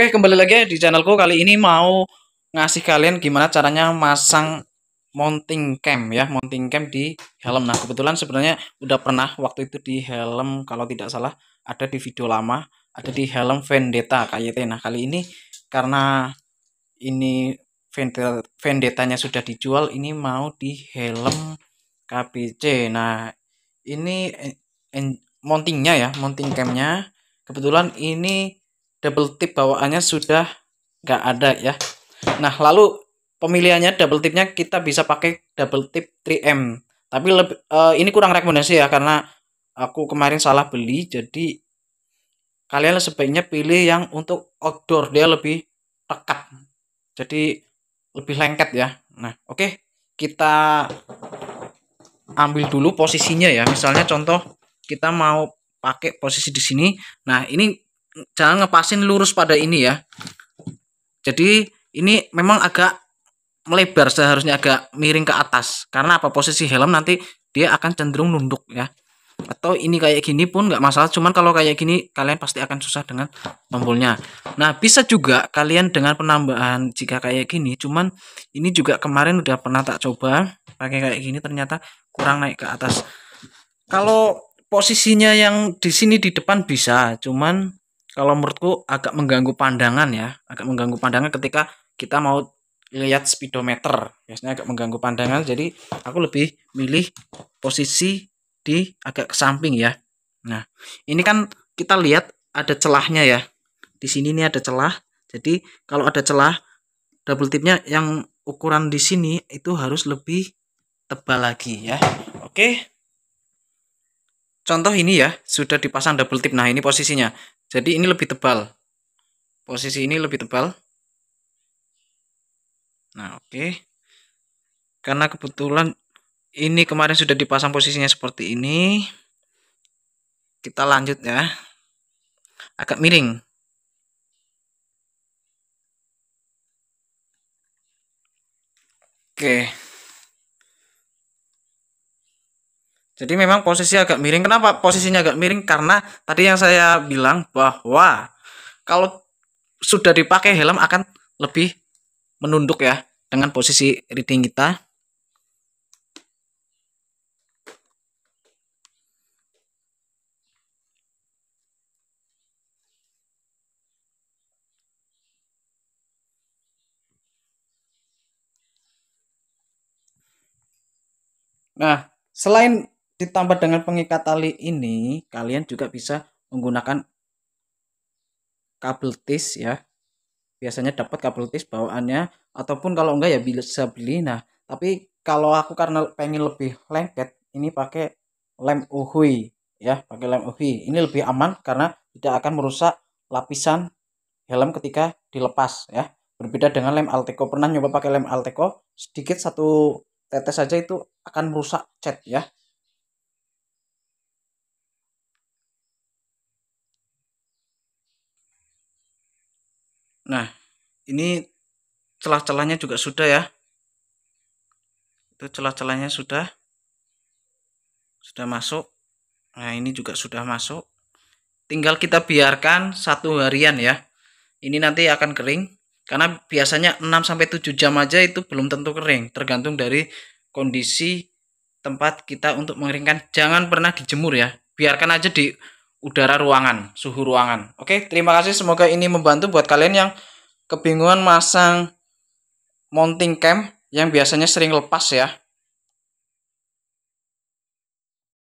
Oke, kembali lagi di channelku kali ini mau ngasih kalian gimana caranya masang mounting cam ya, mounting cam di helm. Nah, kebetulan sebenarnya udah pernah waktu itu di helm kalau tidak salah ada di video lama, ada di helm Vendetta KYT. Nah, kali ini karena ini Vendettanya sudah dijual, ini mau di helm KPC. Nah, ini eh, mountingnya ya, mounting camnya. Kebetulan ini double tip bawaannya sudah nggak ada ya nah lalu pemilihannya double tipnya kita bisa pakai double tip 3M tapi lebih, eh, uh, ini kurang rekomendasi ya karena aku kemarin salah beli jadi kalian sebaiknya pilih yang untuk outdoor dia lebih pekat jadi lebih lengket ya nah oke okay. kita ambil dulu posisinya ya misalnya contoh kita mau pakai posisi di sini nah ini jangan ngepasin lurus pada ini ya jadi ini memang agak melebar seharusnya agak miring ke atas karena apa posisi helm nanti dia akan cenderung nunduk ya atau ini kayak gini pun nggak masalah cuman kalau kayak gini kalian pasti akan susah dengan tombolnya nah bisa juga kalian dengan penambahan jika kayak gini cuman ini juga kemarin udah pernah tak coba pakai kayak gini ternyata kurang naik ke atas kalau posisinya yang di sini di depan bisa cuman kalau menurutku agak mengganggu pandangan ya agak mengganggu pandangan ketika kita mau lihat speedometer biasanya agak mengganggu pandangan jadi aku lebih milih posisi di agak ke samping ya nah ini kan kita lihat ada celahnya ya di sini ini ada celah jadi kalau ada celah double tipnya yang ukuran di sini itu harus lebih tebal lagi ya oke contoh ini ya sudah dipasang double tip nah ini posisinya jadi ini lebih tebal. Posisi ini lebih tebal. Nah, oke. Okay. Karena kebetulan ini kemarin sudah dipasang posisinya seperti ini. Kita lanjut ya. Agak miring. Oke. Okay. Jadi memang posisi agak miring. Kenapa posisinya agak miring? Karena tadi yang saya bilang bahwa kalau sudah dipakai helm akan lebih menunduk ya dengan posisi reading kita. Nah, selain ditambah dengan pengikat tali ini kalian juga bisa menggunakan kabel tis ya biasanya dapat kabel tis bawaannya ataupun kalau enggak ya bisa beli nah tapi kalau aku karena pengen lebih lengket ini pakai lem uhui ya pakai lem uhui ini lebih aman karena tidak akan merusak lapisan helm ketika dilepas ya berbeda dengan lem alteco pernah nyoba pakai lem alteco sedikit satu tetes saja itu akan merusak cat ya Nah, ini celah-celahnya juga sudah ya. Itu celah-celahnya sudah sudah masuk. Nah, ini juga sudah masuk. Tinggal kita biarkan satu harian ya. Ini nanti akan kering karena biasanya 6 sampai 7 jam aja itu belum tentu kering, tergantung dari kondisi tempat kita untuk mengeringkan. Jangan pernah dijemur ya. Biarkan aja di udara ruangan, suhu ruangan. Oke, terima kasih. Semoga ini membantu buat kalian yang kebingungan masang mounting cam yang biasanya sering lepas ya.